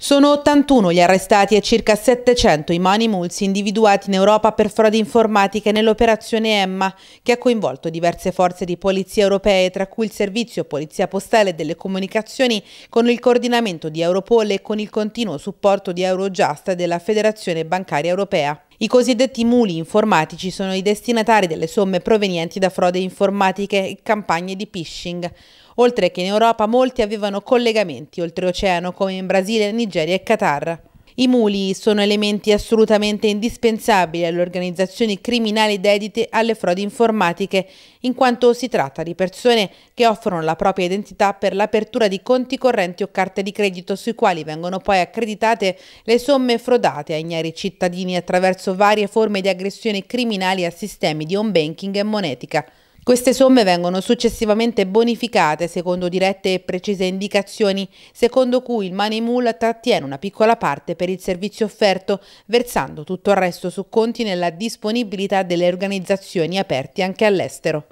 Sono 81 gli arrestati e circa 700 i money mulsi individuati in Europa per frodi informatiche nell'operazione Emma, che ha coinvolto diverse forze di polizia europee, tra cui il servizio Polizia Postale delle Comunicazioni, con il coordinamento di Europol e con il continuo supporto di Eurojust e della Federazione Bancaria Europea. I cosiddetti muli informatici sono i destinatari delle somme provenienti da frode informatiche e campagne di phishing, oltre che in Europa molti avevano collegamenti oltreoceano come in Brasile, Nigeria e Qatar. I muli sono elementi assolutamente indispensabili alle organizzazioni criminali dedite alle frodi informatiche, in quanto si tratta di persone che offrono la propria identità per l'apertura di conti correnti o carte di credito sui quali vengono poi accreditate le somme frodate a ignari cittadini attraverso varie forme di aggressione criminali a sistemi di home banking e monetica. Queste somme vengono successivamente bonificate secondo dirette e precise indicazioni, secondo cui il Money Mull trattiene una piccola parte per il servizio offerto, versando tutto il resto su conti nella disponibilità delle organizzazioni aperte anche all'estero.